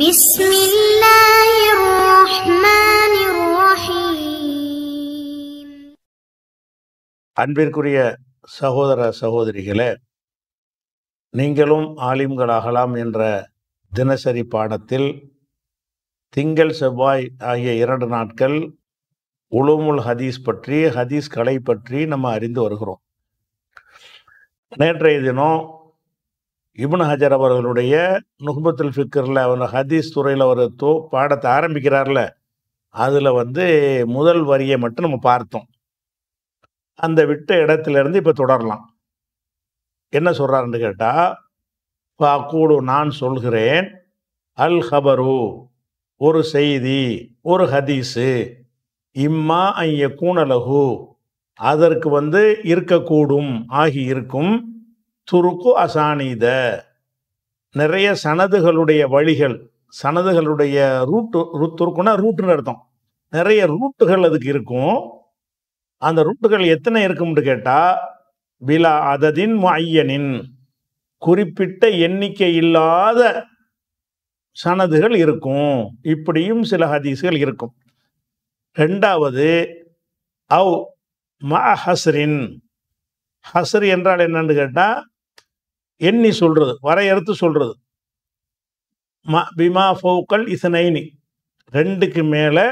بسم الله الرحمن الرحيم அன்பிற்குரிய சகோதர சகோதரிகளே நீங்களும் ஆலிம்களாகலாம் என்ற தினசரி பாடத்தில் திங்கள் செவ்வாய் ஆகிய இரண்டு நாட்கள் உளுமுல் ஹதீஸ் பற்றி ஹதீஸ் கலை பற்றி நம்ம அறிந்து வருகிறோம் நேற்றைய தினம் இபுன் ஹஜர் அவர்களுடைய நுஹ்பத்துல் ஃபிக்கரில் அவர் ஹதீஸ் துறையில் அவர் தோ பாடத்தை ஆரம்பிக்கிறார்ல அதில் வந்து முதல் வரியை மட்டும் நம்ம பார்த்தோம் அந்த விட்ட இடத்துலேருந்து இப்போ தொடரலாம் என்ன சொல்கிறாருன்னு கேட்டால் கூடு நான் சொல்கிறேன் அல் ஹபரு ஒரு செய்தி ஒரு ஹதீஸு இம்மா ஐய கூணலகு அதற்கு வந்து இருக்கக்கூடும் ஆகி இருக்கும் துருக்கு அசானித நிறைய சனதுகளுடைய வழிகள் சனதுகளுடைய ரூட்டு ரூ துருக்குன்னா ரூட்டுன்னு அர்த்தம் நிறைய ரூட்டுகள் அதுக்கு இருக்கும் அந்த ரூட்டுகள் எத்தனை இருக்கும்னு கேட்டால் விலா அததின் ஐயனின் குறிப்பிட்ட எண்ணிக்கை இல்லாத சனதுகள் இருக்கும் இப்படியும் சில ஹதீஸுகள் இருக்கும் ரெண்டாவது அவ் மஹஸ்ரின் ஹஸ்ரின் ஹஸ்ரி என்றால் என்னன்னு கேட்டால் எண்ணி சொல்கிறது வரையறுத்து சொல்கிறது ம பிமா ஃபோக்கல் இசனைனி ரெண்டுக்கு மேலே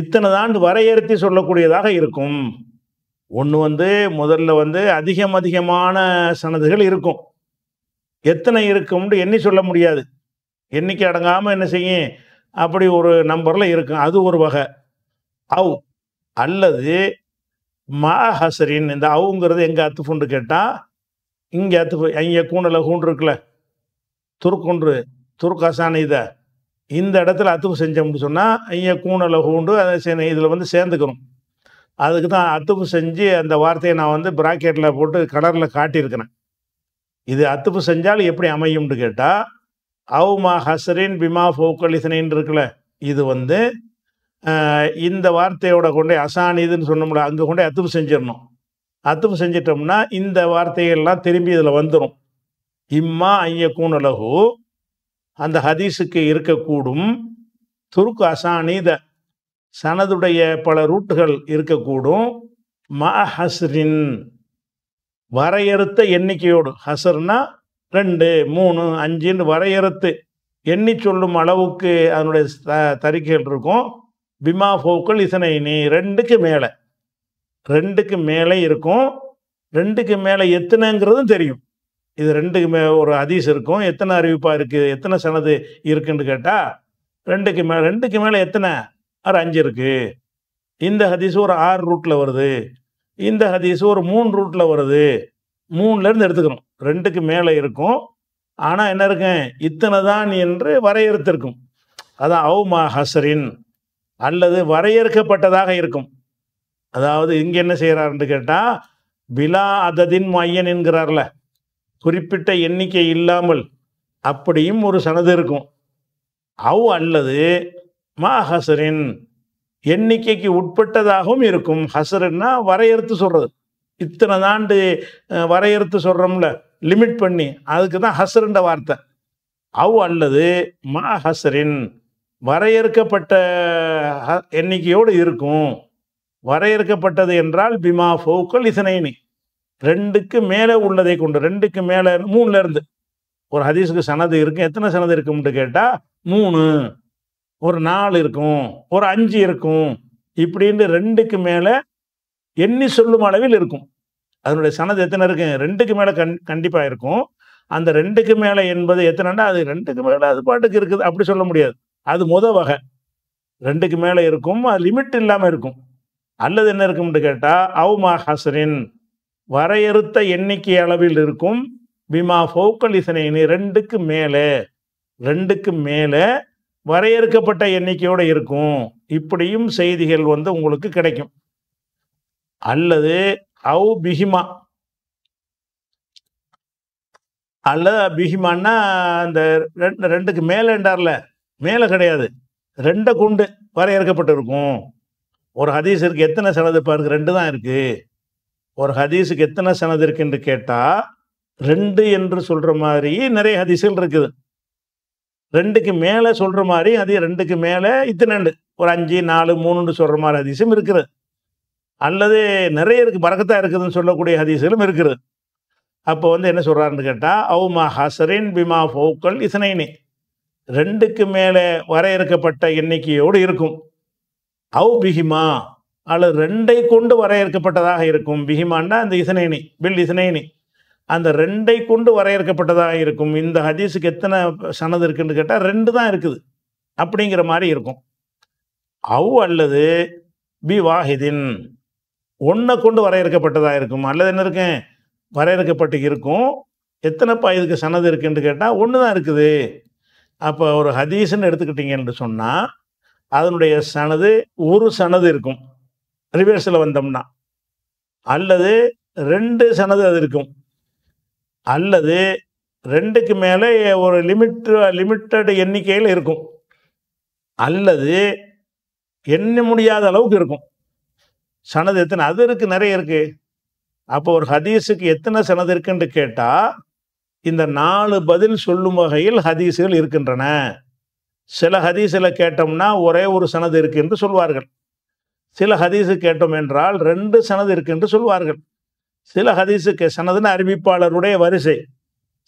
இத்தனை தாண்டு வரையறுத்தி சொல்லக்கூடியதாக இருக்கும் ஒன்று வந்து முதல்ல வந்து அதிகம் அதிகமான சனதுகள் இருக்கும் எத்தனை இருக்கும்னு எண்ணி சொல்ல முடியாது எண்ணிக்கை அடங்காமல் என்ன செய்யும் அப்படி ஒரு நம்பரில் இருக்கும் அது ஒரு வகை அவ் அல்லது மா ஹசரின் இந்த அவுங்கிறது எங்கள் அத்து ஃபுண்டு கேட்டால் இங்கே ஐய கூண்டில் கூண்டு இருக்குல்ல துருக்குன்று துருக்காசான இதை இந்த இடத்துல அத்துப்பு செஞ்சோம்னு சொன்னால் ஐயா கூணில் கூண்டு அதை இதில் வந்து சேர்ந்துக்கணும் அதுக்கு தான் அத்துப்பு செஞ்சு அந்த வார்த்தையை நான் வந்து ப்ராக்கெட்டில் போட்டு கலரில் காட்டியிருக்கிறேன் இது அத்துப்பு செஞ்சால் எப்படி அமையும்னு கேட்டால் அவுமா ஹசரின் பிமா ஃபோக்கலிசனின்னு இருக்குல்ல இது வந்து இந்த வார்த்தையோட கொண்டே சொன்ன முடியாது அங்கே கொண்டே அத்துப்பு செஞ்சிடணும் அத்தும் செஞ்சிட்டோம்னா இந்த வார்த்தைகள்லாம் திரும்பி இதில் வந்துடும் இம்மா ஐயக்கூன் அலகு அந்த ஹதீஸுக்கு இருக்கக்கூடும் துருக்கு அசானீத சனதுடைய பல ரூட்டுகள் இருக்கக்கூடும் மா ஹஸ்ரின் வரையறுத்த எண்ணிக்கையோடு ஹசர்னா ரெண்டு மூணு அஞ்சுன்னு வரையறுத்து எண்ணி சொல்லும் அளவுக்கு அதனுடைய தறிக்கைகள் இருக்கும் பிமா ஃபோக்கள் நீ ரெண்டுக்கு மேலே ரெண்டுக்கு மேலே இருக்கும் ரெண்டுக்கு மேலே எத்தனைங்கிறதும் தெரியும் இது ரெண்டுக்கு மே ஒரு அதிஸ் இருக்கும் எத்தனை அறிவிப்பாக இருக்குது எத்தனை சனது இருக்குன்னு கேட்டால் ரெண்டுக்கு மேலே ரெண்டுக்கு மேலே எத்தனை ஒரு அஞ்சு இருக்குது இந்த ஹதீஸ் ஒரு ஆறு ரூட்டில் வருது இந்த ஹதீஸ் ஒரு மூணு ரூட்டில் வருது மூணுலேருந்து எடுத்துக்கணும் ரெண்டுக்கு மேலே இருக்கும் ஆனால் என்ன இருக்கேன் இத்தனை தான் என்று வரையறுத்திருக்கும் அதான் அவுமா ஹசரின் அல்லது வரையறுக்கப்பட்டதாக இருக்கும் அதாவது இங்கே என்ன செய்கிறாருன்னு கேட்டால் விலா அததின் மையன் என்கிறார்ல குறிப்பிட்ட எண்ணிக்கை இல்லாமல் அப்படியும் ஒரு சனது இருக்கும் அவ் அல்லது மா ஹசரின் எண்ணிக்கைக்கு உட்பட்டதாகவும் இருக்கும் ஹசருன்னா வரையறுத்து சொல்கிறது இத்தனை தாண்டு வரையறுத்து சொல்கிறோம்ல லிமிட் பண்ணி அதுக்கு தான் ஹசருன்ற வார்த்தை அவ் அல்லது மா ஹசரின் வரையறுக்கப்பட்ட எண்ணிக்கையோடு இருக்கும் வரையறுக்கப்பட்டது என்றால் பிமா ஃபோக்கல் இசனைனி ரெண்டுக்கு மேலே உள்ளதை கொண்டு ரெண்டுக்கு மேலே மூணுலேருந்து ஒரு ஹதீஸுக்கு சனது இருக்கும் எத்தனை சனது இருக்கும்னு கேட்டால் மூணு ஒரு நாலு இருக்கும் ஒரு அஞ்சு இருக்கும் இப்படின்னு ரெண்டுக்கு மேலே எண்ணி சொல்லும் அளவில் இருக்கும் அதனுடைய சனது எத்தனை இருக்கு ரெண்டுக்கு மேலே கண் கண்டிப்பாக இருக்கும் அந்த ரெண்டுக்கு மேலே என்பது எத்தனைன்னா அது ரெண்டுக்கு மேலே அது பாட்டுக்கு இருக்குது அப்படி சொல்ல முடியாது அது முத வகை ரெண்டுக்கு மேலே இருக்கும் அது லிமிட் இல்லாமல் இருக்கும் அல்லது என்ன இருக்கும்னு கேட்டால் அவுமா ஹசரின் வரையறுத்த எண்ணிக்கை அளவில் இருக்கும் பிமா ஃபோக்கல் இசனைனு ரெண்டுக்கு மேலே ரெண்டுக்கு மேலே வரையறுக்கப்பட்ட எண்ணிக்கையோடு இருக்கும் இப்படியும் செய்திகள் வந்து உங்களுக்கு கிடைக்கும் அல்லது அவு பிஹிமா அல்லது பிஹிமான்னா அந்த ரெண்டு ரெண்டுக்கு மேலே என்றார்ல மேலே கிடையாது ரெண்டை கொண்டு வரையறுக்கப்பட்டிருக்கும் ஒரு ஹதீஸிற்கு எத்தனை சனது பாருங்க ரெண்டு தான் இருக்குது ஒரு ஹதீஸுக்கு எத்தனை சனது இருக்குன்னு கேட்டால் ரெண்டு என்று சொல்கிற மாதிரி நிறைய ஹதீஸுகள் இருக்குது ரெண்டுக்கு மேலே சொல்கிற மாதிரி அது ரெண்டுக்கு மேலே இத்தனை ஒரு அஞ்சு நாலு மூணுன்னு சொல்கிற மாதிரி ஹதீஸும் இருக்குது அல்லது நிறைய இருக்குது பறக்கத்தான் இருக்குதுன்னு சொல்லக்கூடிய ஹதீஸுகளும் இருக்குது அப்போ வந்து என்ன சொல்கிறாருன்னு கேட்டால் அவுமா ஹசரின் பிமா ஃபோக்கல் இசனைனி ரெண்டுக்கு மேலே வரையறுக்கப்பட்ட எண்ணிக்கையோடு இருக்கும் அவு பிஹிமா அல்லது ரெண்டை கொண்டு வரையறுக்கப்பட்டதாக இருக்கும் பிஹிமான்னா அந்த இசனேனி பில் இசனேனி அந்த ரெண்டை கொண்டு வரையறுக்கப்பட்டதாக இருக்கும் இந்த ஹதீஸுக்கு எத்தனை சனது இருக்குன்னு கேட்டால் ரெண்டு தான் இருக்குது அப்படிங்கிற மாதிரி இருக்கும் அவ் அல்லது பி வாஹிதின் ஒன்றை கொண்டு வரையறுக்கப்பட்டதாக இருக்கும் அல்லது என்ன இருக்கேன் வரையறுக்கப்பட்டு இருக்கும் எத்தனைப்பா இதுக்கு சனது இருக்குன்னு கேட்டால் ஒன்று தான் இருக்குது அப்போ ஒரு ஹதீஸ்ன்னு எடுத்துக்கிட்டீங்கன்னு சொன்னால் அதனுடைய சனது ஒரு சனது இருக்கும் ரிவர்ஸில் வந்தோம்னா அல்லது ரெண்டு சனது அது இருக்கும் அல்லது ரெண்டுக்கு மேலே ஒரு லிமிட் லிமிட்டட் எண்ணிக்கையில் இருக்கும் அல்லது எண்ண முடியாத அளவுக்கு இருக்கும் சனது எத்தனை அது இருக்குது நிறைய இருக்குது அப்போ ஒரு ஹதீஸுக்கு எத்தனை சனது இருக்குன்னு கேட்டால் இந்த நாலு பதில் சொல்லும் வகையில் ஹதீஸுகள் இருக்கின்றன சில ஹதீஸில் கேட்டோம்னா ஒரே ஒரு சனது இருக்கு என்று சொல்வார்கள் சில ஹதீஸு கேட்டோம் என்றால் ரெண்டு சனது இருக்கு என்று சொல்வார்கள் சில கே சனதுன்னு அறிவிப்பாளருடைய வரிசை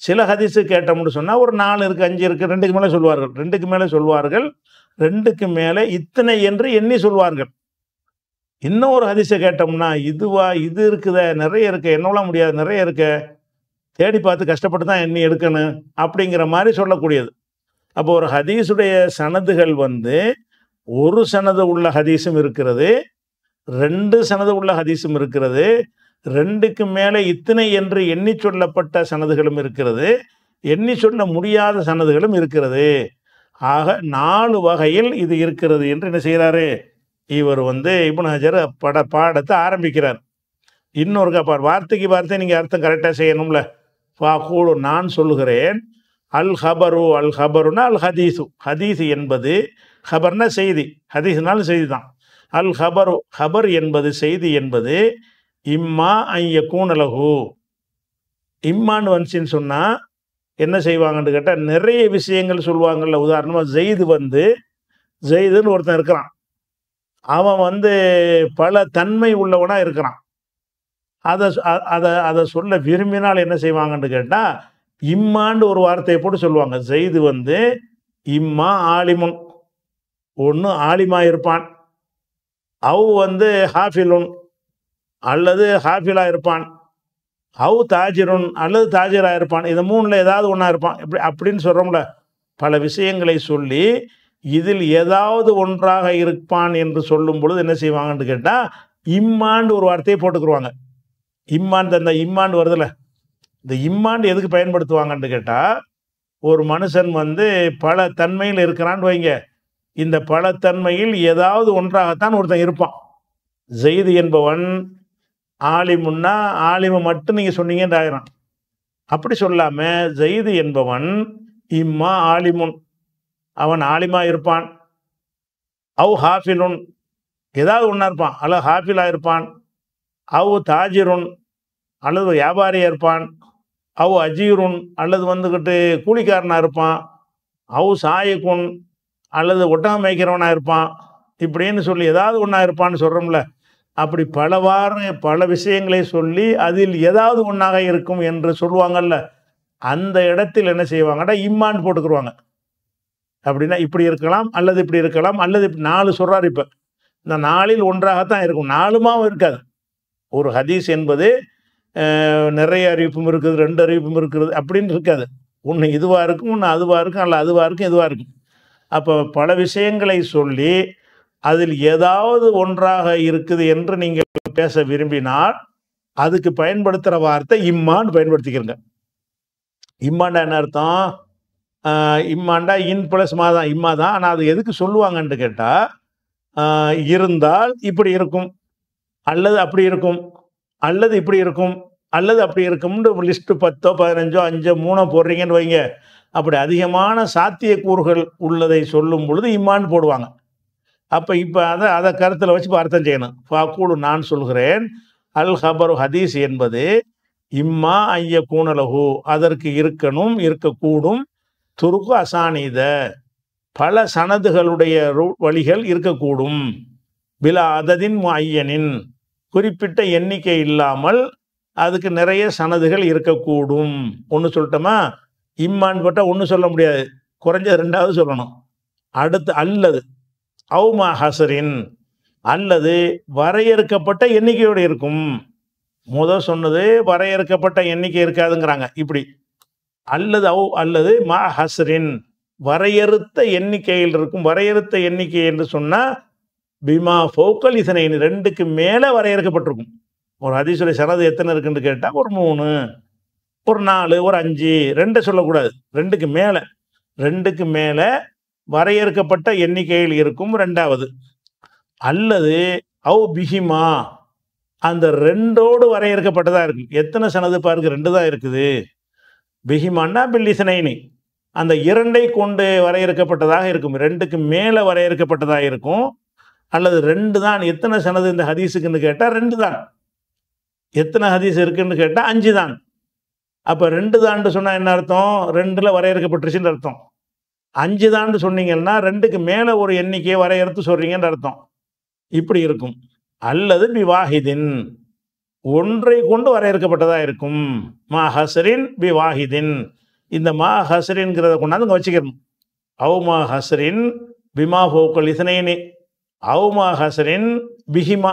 சில ஹதீஸு கேட்டோம்னு சொன்னால் ஒரு நாலு இருக்குது அஞ்சு இருக்குது ரெண்டுக்கு மேலே சொல்வார்கள் ரெண்டுக்கு மேலே சொல்வார்கள் ரெண்டுக்கு மேலே இத்தனை என்று எண்ணி சொல்வார்கள் இன்னும் ஒரு ஹதீஸை கேட்டோம்னா இதுவா இது இருக்குத நிறைய இருக்கு என்னவெல்லாம் முடியாது நிறைய இருக்க தேடி பார்த்து கஷ்டப்பட்டு தான் எண்ணி எடுக்கணும் அப்படிங்கிற மாதிரி சொல்லக்கூடியது அப்போ ஒரு ஹதீஸுடைய சனதுகள் வந்து ஒரு சனது உள்ள ஹதீஸும் இருக்கிறது ரெண்டு சனது உள்ள ஹதீஸும் இருக்கிறது ரெண்டுக்கு மேலே இத்தனை என்று எண்ணி சொல்லப்பட்ட சனதுகளும் இருக்கிறது எண்ணி சொல்ல முடியாத சனதுகளும் இருக்கிறது ஆக நாலு வகையில் இது இருக்கிறது என்று என்ன செய்கிறாரு இவர் வந்து இப்னு ஹஜர் பட பாடத்தை ஆரம்பிக்கிறார் இன்னொரு வார்த்தைக்கு வார்த்தை நீங்கள் அர்த்தம் கரெக்டாக செய்யணும்ல பா கூடும் நான் சொல்லுகிறேன் அல் ஹபரு அல் ஹபருனா அல் ஹதீஸு ஹதீசு என்பது ஹபர்னா செய்தி ஹதீஸ்னாலும் செய்தி தான் அல் ஹபரு ஹபர் என்பது செய்தி என்பது இம்மா ஐய கூணலகு இம்மான்னு வந்துச்சின்னு சொன்னால் என்ன செய்வாங்கன்னு கேட்டால் நிறைய விஷயங்கள் சொல்லுவாங்கள்ல உதாரணமாக ஜெய்து வந்து ஜெயிதுன்னு ஒருத்தன் இருக்கிறான் அவன் வந்து பல தன்மை உள்ளவனாக இருக்கிறான் அதை அதை அதை சொல்ல விரும்பினால் என்ன செய்வாங்கன்னு கேட்டால் இம்மாண்டு ஒரு வார்த்தையை போட்டு சொல்லுவாங்க ஜெய்து வந்து இம்மா ஆலிமுன் ஒன்று ஆலிமா இருப்பான் அவ் வந்து ஹாஃபிலுன் அல்லது ஹாஃபிலாக இருப்பான் அவ் தாஜிருன் அல்லது தாஜிராக இருப்பான் இந்த மூணில் ஏதாவது ஒன்றா இருப்பான் இப்படி அப்படின்னு சொல்கிறோம்ல பல விஷயங்களை சொல்லி இதில் ஏதாவது ஒன்றாக இருப்பான் என்று சொல்லும் பொழுது என்ன செய்வாங்கன்னு கேட்டால் இம்மாண்டு ஒரு வார்த்தையை போட்டுக்குருவாங்க இம்மாண்டு அந்த இம்மாண்டு வருதில்லை இந்த இம்மாண்டு எதுக்கு பயன்படுத்துவாங்கன்னு கேட்டால் ஒரு மனுஷன் வந்து பல தன்மையில் இருக்கிறான்னு வைங்க இந்த பல தன்மையில் ஏதாவது ஒன்றாகத்தான் ஒருத்தன் இருப்பான் ஜெய்து என்பவன் ஆலிமுன்னா ஆலிமு மட்டும் நீங்கள் சொன்னீங்கன்னு ஆகிறான் அப்படி சொல்லாமல் ஜெய்து என்பவன் இம்மா ஆலிமுன் அவன் ஆலிமா இருப்பான் அவு ஹாஃபிலுன் ஏதாவது ஒன்றா இருப்பான் அல்லது ஹாஃபிலாக இருப்பான் அவு தாஜிருன் அல்லது வியாபாரியாக இருப்பான் அவு அஜீருன் அல்லது வந்துக்கிட்டு கூலிக்காரனாக இருப்பான் அவ் சாயக்குன் அல்லது ஒட்டாம மேய்க்கிறவனாக இருப்பான் இப்படின்னு சொல்லி ஏதாவது ஒன்றா இருப்பான்னு சொல்கிறோம்ல அப்படி பலவாறு பல விஷயங்களை சொல்லி அதில் ஏதாவது ஒன்றாக இருக்கும் என்று சொல்லுவாங்கல்ல அந்த இடத்தில் என்ன செய்வாங்கன்னா இம்மான்னு போட்டுக்குருவாங்க அப்படின்னா இப்படி இருக்கலாம் அல்லது இப்படி இருக்கலாம் அல்லது இப்படி நாலு சொல்கிறார் இப்போ இந்த நாளில் ஒன்றாகத்தான் இருக்கும் நாலுமாவும் இருக்காது ஒரு ஹதீஸ் என்பது நிறைய அறிவிப்பும் இருக்குது ரெண்டு அறிவிப்பும் இருக்கிறது அப்படின்னு இருக்காது ஒன்று இதுவாக இருக்கும் ஒன்று அதுவாக இருக்கும் அல்ல அதுவாக இருக்கும் இதுவாக இருக்கும் அப்போ பல விஷயங்களை சொல்லி அதில் ஏதாவது ஒன்றாக இருக்குது என்று நீங்கள் பேச விரும்பினால் அதுக்கு பயன்படுத்துகிற வார்த்தை இம்மான்னு பயன்படுத்திக்கிறங்க இம்மாண்டா என்ன அர்த்தம் இம்மாண்டா இன் பிளஸ் மா தான் இம்மா தான் ஆனால் அது எதுக்கு சொல்லுவாங்கன்ட்டு கேட்டால் இருந்தால் இப்படி இருக்கும் அல்லது அப்படி இருக்கும் அல்லது இப்படி இருக்கும் அல்லது அப்படி இருக்கும்னு லிஸ்ட்டு பத்தோ பதினஞ்சோ அஞ்சோ மூணோ போடுறீங்கன்னு வைங்க அப்படி அதிகமான சாத்தியக்கூறுகள் உள்ளதை சொல்லும் பொழுது இம்மான்னு போடுவாங்க அப்போ இப்போ அதை அதை கருத்தில் வச்சு அர்த்தம் செய்யணும் ஃபாக்கூடு நான் சொல்கிறேன் அல் ஹபர் ஹதீஸ் என்பது இம்மா ஐய கூணலகு அதற்கு இருக்கணும் இருக்கக்கூடும் துருக்கு அசானித பல சனதுகளுடைய வழிகள் இருக்கக்கூடும் பில அததின் ஐயனின் குறிப்பிட்ட எண்ணிக்கை இல்லாமல் அதுக்கு நிறைய சனதுகள் இருக்கக்கூடும் ஒன்று சொல்லிட்டோமா இம்மான்னு பட்டால் ஒன்றும் சொல்ல முடியாது குறைஞ்சது ரெண்டாவது சொல்லணும் அடுத்து அல்லது அவுமா ஹசரின் அல்லது வரையறுக்கப்பட்ட எண்ணிக்கையோடு இருக்கும் முதல் சொன்னது வரையறுக்கப்பட்ட எண்ணிக்கை இருக்காதுங்கிறாங்க இப்படி அல்லது அவு அல்லது மா ஹசரின் வரையறுத்த எண்ணிக்கையில் இருக்கும் வரையறுத்த எண்ணிக்கை என்று சொன்னால் பீமா ஃபோக்கல் இசனை ரெண்டுக்கு மேலே வரையறுக்கப்பட்டிருக்கும் ஒரு சொல்லி சரது எத்தனை இருக்குன்னு கேட்டால் ஒரு மூணு ஒரு நாலு ஒரு அஞ்சு ரெண்டை சொல்லக்கூடாது ரெண்டுக்கு மேலே ரெண்டுக்கு மேலே வரையறுக்கப்பட்ட எண்ணிக்கையில் இருக்கும் ரெண்டாவது அல்லது அவு பிஹிமா அந்த ரெண்டோடு வரையறுக்கப்பட்டதாக இருக்கும் எத்தனை சனது பாருக்கு ரெண்டு தான் இருக்குது பிஹிமானா பில்லிசனைனி அந்த இரண்டை கொண்டு வரையறுக்கப்பட்டதாக இருக்கும் ரெண்டுக்கு மேலே வரையறுக்கப்பட்டதாக இருக்கும் அல்லது ரெண்டு தான் எத்தனை சனது இந்த ஹதீஸுக்குன்னு கேட்டால் ரெண்டு தான் எத்தனை ஹதீஸ் இருக்குன்னு கேட்டால் அஞ்சு தான் அப்போ ரெண்டு தான்னு சொன்னால் என்ன அர்த்தம் ரெண்டில் வரையறுக்கப்பட்டுருச்சுன்னு அர்த்தம் அஞ்சு தான்னு சொன்னீங்கன்னா ரெண்டுக்கு மேலே ஒரு எண்ணிக்கையை வரையறுத்து சொல்கிறீங்கன்னு அர்த்தம் இப்படி இருக்கும் அல்லது விவாஹிதின் ஒன்றை கொண்டு வரையறுக்கப்பட்டதாக இருக்கும் மா ஹசரின் பி வாஹிதின் இந்த மா ஹசரின்கிறத கொண்டாந்து இங்கே வச்சுக்கணும் அவு மா ஹசரின் பிமா ஹோக்கள் இசனைனே அவுமா பிகிமா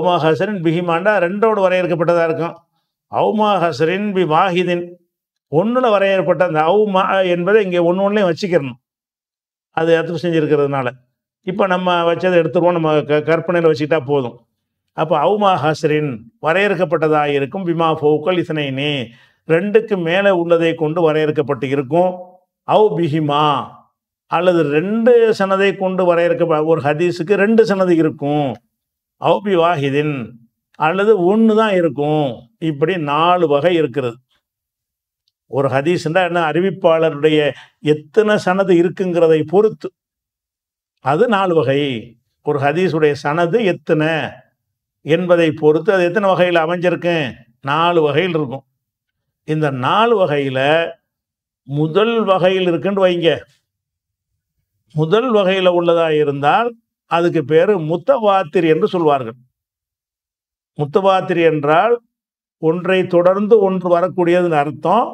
பிஹிமா அவுமா ரெண்டோடு வரையறுக்கப்பட்டதாக இருக்கும் அவுமா பி மாஹிதின் ஒன்றில் வரையறுப்பட்ட அந்த அவுமா என்பதை இங்கே ஒன்று ஒன்றையும் வச்சுக்கிறணும் அது அர்த்தம் செஞ்சுருக்கிறதுனால இப்போ நம்ம வச்சதை எடுத்துருவோம் நம்ம க கற்பனையில் வச்சுக்கிட்டா போதும் அப்போ அவுமா வரையறுக்கப்பட்டதாக இருக்கும் பிமா ஃபோக்கள் இசனைனே ரெண்டுக்கு மேலே உள்ளதை கொண்டு வரையறுக்கப்பட்டு இருக்கும் அவ் பிஹிமா அல்லது ரெண்டு சனதை கொண்டு வரையறுக்க ஒரு ஹதீஸுக்கு ரெண்டு சனது இருக்கும் அவுபி வாஹிதின் அல்லது ஒன்று தான் இருக்கும் இப்படி நாலு வகை இருக்கிறது ஒரு ஹதீஸ்னா என்ன அறிவிப்பாளருடைய எத்தனை சனது இருக்குங்கிறதை பொறுத்து அது நாலு வகை ஒரு ஹதீஸுடைய சனது எத்தனை என்பதை பொறுத்து அது எத்தனை வகையில் அமைஞ்சிருக்கு நாலு வகையில் இருக்கும் இந்த நாலு வகையில் முதல் வகையில் இருக்குன்னு வைங்க முதல் வகையில் உள்ளதாக இருந்தால் அதுக்கு பேர் முத்தவாத்திரி என்று சொல்வார்கள் முத்தவாத்திரி என்றால் ஒன்றை தொடர்ந்து ஒன்று வரக்கூடியதுன்னு அர்த்தம்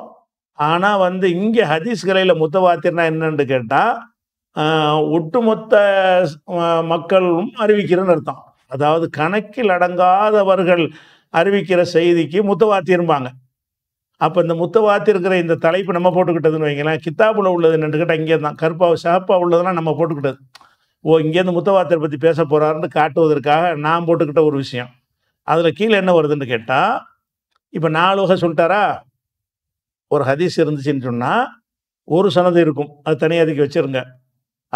ஆனால் வந்து இங்கே கலையில் முத்தவாத்திரினா என்னன்னு கேட்டால் ஒட்டுமொத்த மக்களும் அறிவிக்கிறன்னு அர்த்தம் அதாவது கணக்கில் அடங்காதவர்கள் அறிவிக்கிற செய்திக்கு முத்தவாத்திரும்பாங்க அப்போ இந்த முத்தவாத்து இருக்கிற இந்த தலைப்பு நம்ம போட்டுக்கிட்டதுன்னு வைங்களேன் கித்தாப்பில் உள்ளது நின்றுக்கிட்ட இங்கே தான் கருப்பா சிவப்பாக உள்ளதெல்லாம் நம்ம போட்டுக்கிட்டது ஓ இங்கேருந்து முத்தவாத்தரை பற்றி பேச போகிறாருன்னு காட்டுவதற்காக நான் போட்டுக்கிட்ட ஒரு விஷயம் அதில் கீழே என்ன வருதுன்னு கேட்டால் இப்போ நாலு வகை சொல்லிட்டாரா ஒரு ஹதீஸ் இருந்துச்சுன்னு சொன்னால் ஒரு சனது இருக்கும் அது தனியாதிக்கு வச்சுருங்க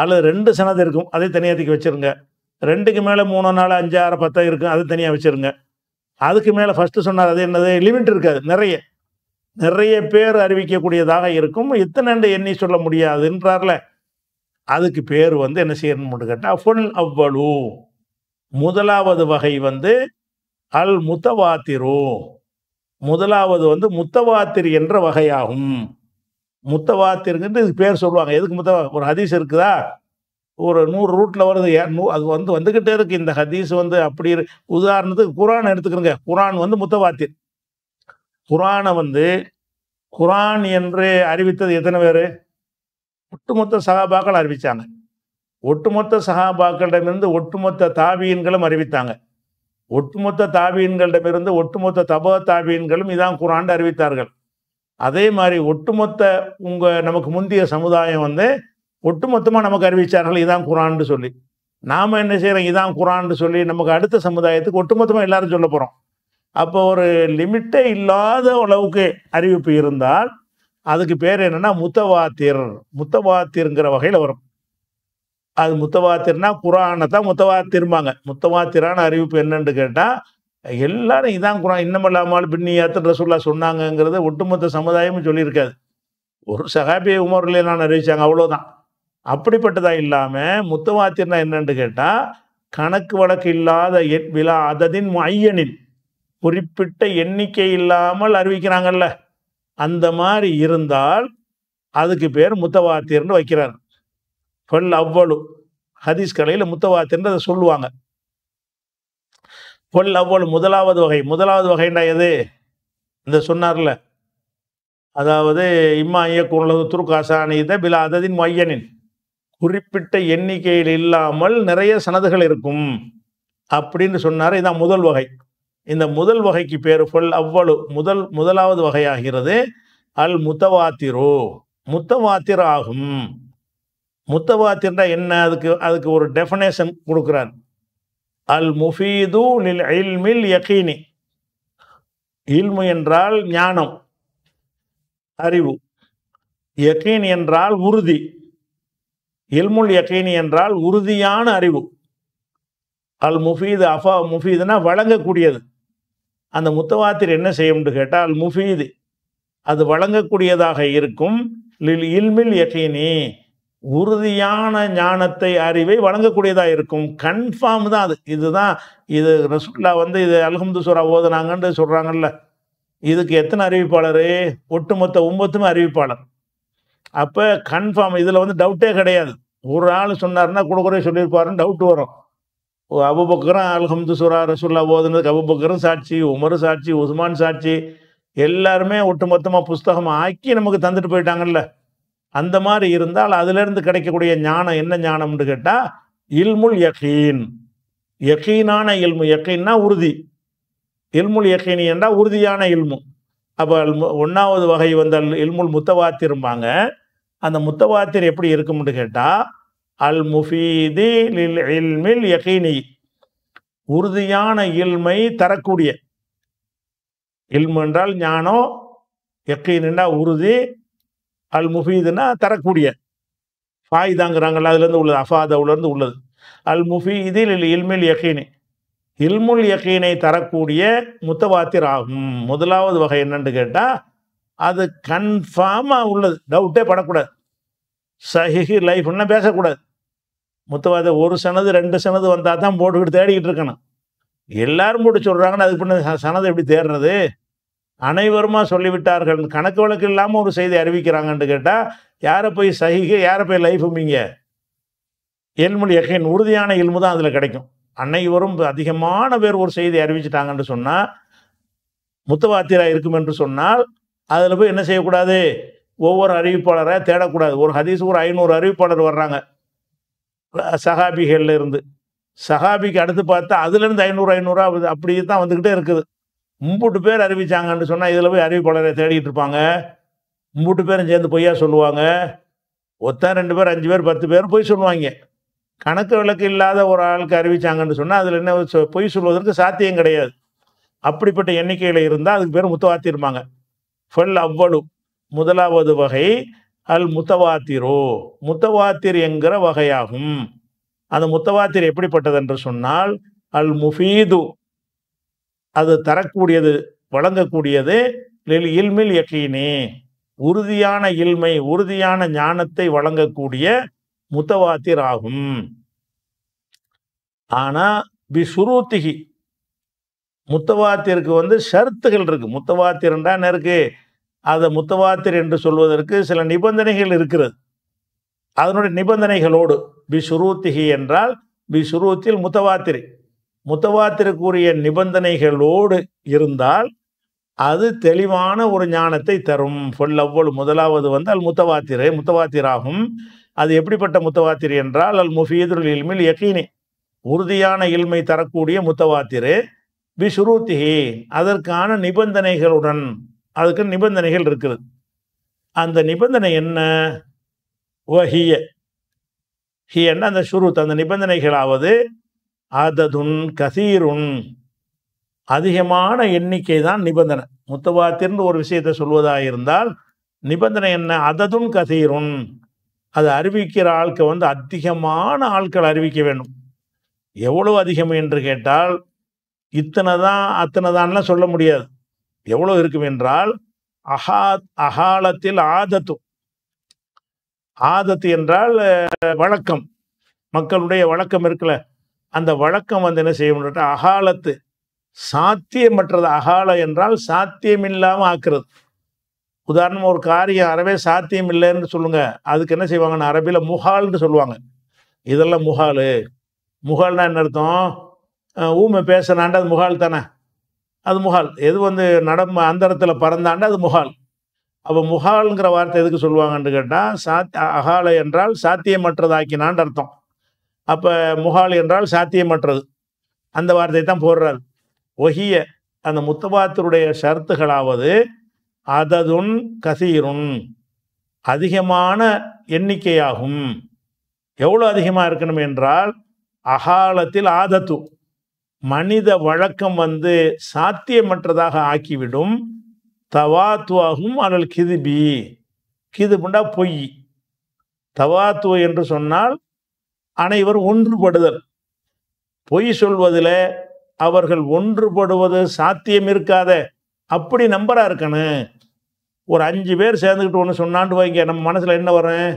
அல்லது ரெண்டு சனது இருக்கும் அதே தனியாதிக்கு வச்சுருங்க ரெண்டுக்கு மேலே மூணு நாலு அஞ்சு ஆறு பத்தா இருக்கும் அது தனியாக வச்சுருங்க அதுக்கு மேலே ஃபஸ்ட்டு சொன்னார் அது என்னது லிமிட் இருக்காது நிறைய நிறைய பேர் அறிவிக்கக்கூடியதாக இருக்கும் இத்தனை எண்ணி சொல்ல முடியாதுன்றார்ல அதுக்கு பேர் வந்து என்ன செய்யணும்னு கேட்டால் ஃபுல் அவ்வளு முதலாவது வகை வந்து அல் முத்தவாத்திரு முதலாவது வந்து முத்தவாத்திர் என்ற வகையாகும் முத்தவாத்திருக்குன்ட்டு இதுக்கு பேர் சொல்லுவாங்க எதுக்கு முத்த ஒரு ஹதீஸ் இருக்குதா ஒரு நூறு ரூட்டில் வருது நூ அது வந்து வந்துக்கிட்டே இருக்குது இந்த ஹதீஸ் வந்து அப்படி உதாரணத்துக்கு குரான் எடுத்துக்கிறோங்க குரான் வந்து முத்தவாத்திர் குரானை வந்து குரான் என்று அறிவித்தது எத்தனை பேர் ஒட்டுமொத்த சகாபாக்கள் அறிவித்தாங்க ஒட்டுமொத்த சகாபாக்களிடமிருந்து ஒட்டுமொத்த தாபியன்களும் அறிவித்தாங்க ஒட்டுமொத்த தாபியன்களிடமிருந்து ஒட்டுமொத்த தப தாபியன்களும் இதான் குரான் அறிவித்தார்கள் அதே மாதிரி ஒட்டுமொத்த உங்கள் நமக்கு முந்தைய சமுதாயம் வந்து ஒட்டுமொத்தமாக நமக்கு அறிவித்தார்கள் இதான் குரான்னு சொல்லி நாம் என்ன செய்கிறோம் இதான் குரான்னு சொல்லி நமக்கு அடுத்த சமுதாயத்துக்கு ஒட்டுமொத்தமாக எல்லாரும் சொல்ல போகிறோம் அப்போ ஒரு லிமிட்டே இல்லாத அளவுக்கு அறிவிப்பு இருந்தால் அதுக்கு பேர் என்னென்னா முத்தவாத்திர் முத்தவாத்திருங்கிற வகையில் வரும் அது முத்தவாத்திர்னா குரானை தான் முத்தவாத்திரும்பாங்க முத்தவாத்திரான அறிவிப்பு என்னன்னு கேட்டால் எல்லாரும் இதான் குரான் இன்னமில்லாமல் பின்னி யாத்திர ரசூல்லா சொன்னாங்கங்கிறத ஒட்டுமொத்த சமுதாயமும் சொல்லியிருக்காது ஒரு சகாபிய உமர்லேயே நான் அறிவிச்சாங்க அவ்வளோதான் அப்படிப்பட்டதாக இல்லாமல் முத்தவாத்திர்னா என்னன்னு கேட்டால் கணக்கு வழக்கு இல்லாத எட் விழா அததின் ஐயனின் குறிப்பிட்ட எண்ணிக்கை இல்லாமல் அறிவிக்கிறாங்கல்ல அந்த மாதிரி இருந்தால் அதுக்கு பேர் முத்தவாத்தியர்னு வைக்கிறார் ஃபல் அவ்வளவு ஹதீஸ் கலையில் முத்தவாத்தியர்னு அதை சொல்லுவாங்க பொல் அவ்வளு முதலாவது வகை முதலாவது வகைண்டா எது இந்த சொன்னார்ல அதாவது இம்மா இயக்குனது துருக்காசானித பிலாததின் மையனின் குறிப்பிட்ட எண்ணிக்கையில் இல்லாமல் நிறைய சனதுகள் இருக்கும் அப்படின்னு சொன்னார் இதான் முதல் வகை இந்த முதல் வகைக்கு பேர் ஃபுல் அவ்வளவு முதல் முதலாவது வகையாகிறது அல் முத்தவாத்திரோ முத்தவாத்திர ஆகும் முத்தவாத்திரா என்ன அதுக்கு அதுக்கு ஒரு டெஃபனேஷன் கொடுக்குறார் அல் முஃபீது நில் இல்மில் யக்கீனி இல்மு என்றால் ஞானம் அறிவு யக்கீன் என்றால் உறுதி இல்முல் யக்கீனி என்றால் உறுதியான அறிவு அல் முஃபீது அஃபா முஃபீதுனா வழங்கக்கூடியது அந்த முத்தவாத்திர் என்ன செய்யும்னு கேட்டால் முஃபீது அது வழங்கக்கூடியதாக இருக்கும் லில் இல்மில் எஃபினி உறுதியான ஞானத்தை அறிவை வழங்கக்கூடியதாக இருக்கும் கன்ஃபார்ம் தான் அது இதுதான் இது ரசுல்லா வந்து இது அல்ஹம்து சுரா ஓதுனாங்கன்னு சொல்கிறாங்கல்ல இதுக்கு எத்தனை அறிவிப்பாளர் ஒட்டுமொத்த ஒம்பத்துமே அறிவிப்பாளர் அப்போ கன்ஃபார்ம் இதில் வந்து டவுட்டே கிடையாது ஒரு ஆள் சொன்னார்னா கூட குறைய சொல்லியிருப்பாருன்னு டவுட் வரும் அபுபக்கரும் அல்ஹம்து சுரா ரசுல்லா ஓதுனதுக்கு அபுபக்கரும் சாட்சி உமரும் சாட்சி உஸ்மான் சாட்சி எல்லாருமே ஒட்டுமொத்தமாக புஸ்தகம் ஆக்கி நமக்கு தந்துட்டு போயிட்டாங்கல்ல அந்த மாதிரி இருந்தால் அதுலேருந்து கிடைக்கக்கூடிய ஞானம் என்ன ஞானம்னு கேட்டால் இல்முல் யகீன் யகீனான இல்மு யக்கீன்னா உறுதி இல்முல் யகீனி என்றால் உறுதியான இல்மு அப்போ ஒன்றாவது வகை வந்தால் இல்முல் முத்தவாத்திரும்பாங்க அந்த முத்தவாத்திர் எப்படி இருக்கும்னு கேட்டால் அல் முஃபீதி லில் இல்மில் யகீனி உறுதியான இல்மை தரக்கூடிய இல்மு என்றால் ஞானம் யக்கீனா உறுதி அல் முஃபீதுனா தரக்கூடிய ஃபாய்தாங்கிறாங்கல்ல அதுலேருந்து உள்ளது அஃபாதவுலேருந்து உள்ளது அல் லில் இல்மில் யகீனி இல்முல் யகீனை தரக்கூடிய முத்தவாத்திர் ஆகும் முதலாவது வகை என்னன்னு கேட்டால் அது கன்ஃபார்மாக உள்ளது டவுட்டே படக்கூடாது சஹிஹி லைஃப்னா பேசக்கூடாது முத்தவாத ஒரு சனது ரெண்டு சனது வந்தால் தான் போட்டுக்கிட்டு தேடிக்கிட்டு இருக்கணும் எல்லாரும் போட்டு சொல்கிறாங்கன்னு அதுக்கு பின்ன சனது எப்படி தேடுறது அனைவருமா சொல்லிவிட்டார்கள் கணக்கு வழக்கு இல்லாமல் ஒரு செய்தி அறிவிக்கிறாங்கன்னு கேட்டால் யாரை போய் சகிக யாரை போய் லைஃப் மீங்க எல்முடி யகைன் உறுதியான எல்மு தான் அதில் கிடைக்கும் அனைவரும் அதிகமான பேர் ஒரு செய்தி அறிவிச்சிட்டாங்கன்னு சொன்னால் முத்தவாத்திராக இருக்கும் என்று சொன்னால் அதில் போய் என்ன செய்யக்கூடாது ஒவ்வொரு அறிவிப்பாளராக தேடக்கூடாது ஒரு ஹதீஸ் ஒரு ஐநூறு அறிவிப்பாளர் வர்றாங்க சகாபிகளில் இருந்து சஹாபிக்கு அடுத்து பார்த்தா அதுலேருந்து ஐநூறு ஐநூறுரூவா அப்படியே தான் வந்துக்கிட்டே இருக்குது மும்பூட்டு பேர் அறிவிச்சாங்கன்னு சொன்னால் இதில் போய் அறிவிப்பாளரை தேடிட்டு இருப்பாங்க மும்பூட்டு பேரும் சேர்ந்து பொய்யா சொல்லுவாங்க ஒத்தன் ரெண்டு பேர் அஞ்சு பேர் பத்து பேர் பொய் சொல்லுவாங்க கணக்கு விளக்கு இல்லாத ஒரு ஆளுக்கு அறிவிச்சாங்கன்னு சொன்னால் அதில் என்ன பொய் சொல்வதற்கு சாத்தியம் கிடையாது அப்படிப்பட்ட எண்ணிக்கையில் இருந்தால் அதுக்கு பேர் முத்துவாத்திருப்பாங்க ஃபெல் அவ்வளவு முதலாவது வகை அல் முத்தவாத்திரோ முத்தவாத்திர் என்கிற வகையாகும் அந்த முத்தவாத்திர் எப்படிப்பட்டது என்று சொன்னால் அல் முஃபீது அது தரக்கூடியது வழங்கக்கூடியது லில் இல்மில் யக்கீனே உறுதியான இல்மை உறுதியான ஞானத்தை வழங்கக்கூடிய முத்தவாத்திர் ஆகும் ஆனால் பி சுருத்திகி முத்தவாத்திற்கு வந்து ஷர்த்துகள் இருக்குது முத்தவாத்திரன்டான்னு இருக்குது அதை முத்தவாத்திர் என்று சொல்வதற்கு சில நிபந்தனைகள் இருக்கிறது அதனுடைய நிபந்தனைகளோடு பிசுரூத்திகி என்றால் பிசுரூத்தில் முத்தவாத்திரி முத்தவாத்திரக்குரிய நிபந்தனைகளோடு இருந்தால் அது தெளிவான ஒரு ஞானத்தை தரும் ஃபுல் அவ்வளவு முதலாவது வந்து அல் முத்தவாத்திரே முத்தவாத்திராகும் அது எப்படிப்பட்ட முத்தவாத்திரி என்றால் அல் முஃபீதுல் இல்மில் யக்கீனி உறுதியான இல்மை தரக்கூடிய முத்தவாத்திரே பிசுரூத்திகி அதற்கான நிபந்தனைகளுடன் அதுக்கு நிபந்தனைகள் இருக்குது அந்த நிபந்தனை என்ன வஹிய என்ன அந்த சுருத் அந்த நிபந்தனைகளாவது அததுன் கசீருன் அதிகமான எண்ணிக்கை தான் நிபந்தனை முத்தவாத்திருந்து ஒரு விஷயத்தை சொல்வதாக இருந்தால் நிபந்தனை என்ன அததுன் கசீருன் அது அறிவிக்கிற ஆட்கள் வந்து அதிகமான ஆட்கள் அறிவிக்க வேண்டும் எவ்வளவு அதிகம் என்று கேட்டால் இத்தனை தான் அத்தனை தான்லாம் சொல்ல முடியாது எவ்வளோ இருக்கும் என்றால் அகா அகாலத்தில் ஆதத்து ஆதத்து என்றால் வழக்கம் மக்களுடைய வழக்கம் இருக்குல்ல அந்த வழக்கம் வந்து என்ன முடியும் அகாலத்து சாத்தியமற்றது அகால என்றால் சாத்தியம் ஆக்குறது உதாரணமாக ஒரு காரியம் அறவே சாத்தியம் இல்லைன்னு சொல்லுங்க அதுக்கு என்ன செய்வாங்கன்னு அரபியில் முகால்னு சொல்லுவாங்க இதெல்லாம் முகாலு முகால்னா என்ன அர்த்தம் ஊமை பேசினான்ட்டு அது முகால் தானே அது முகால் எது வந்து நடம அந்தரத்தில் பறந்தாண்டு அது முகால் அப்போ முகால்ங்கிற வார்த்தை எதுக்கு சொல்லுவாங்கன்னு கேட்டால் சாத் அகால என்றால் சாத்தியமற்றதாக்கினான்னு அர்த்தம் அப்போ முகால் என்றால் சாத்தியமற்றது அந்த வார்த்தை தான் போடுறாரு ஒகிய அந்த முத்தபாத்தருடைய ஷர்த்துகளாவது அததுன் கசீருன் அதிகமான எண்ணிக்கையாகும் எவ்வளோ அதிகமாக இருக்கணும் என்றால் அகாலத்தில் ஆதத்து மனித வழக்கம் வந்து சாத்தியமற்றதாக ஆக்கிவிடும் தவாத்துவாகும் அனல் கிதுபி கிதுபுண்டா பொய் தவாத்துவ என்று சொன்னால் அனைவரும் ஒன்றுபடுதல் பொய் சொல்வதில் அவர்கள் ஒன்றுபடுவது சாத்தியம் இருக்காத அப்படி நம்பராக இருக்கணும் ஒரு அஞ்சு பேர் சேர்ந்துக்கிட்டு ஒன்று சொன்னாண்டு வைங்க நம்ம மனசில் என்ன வரும்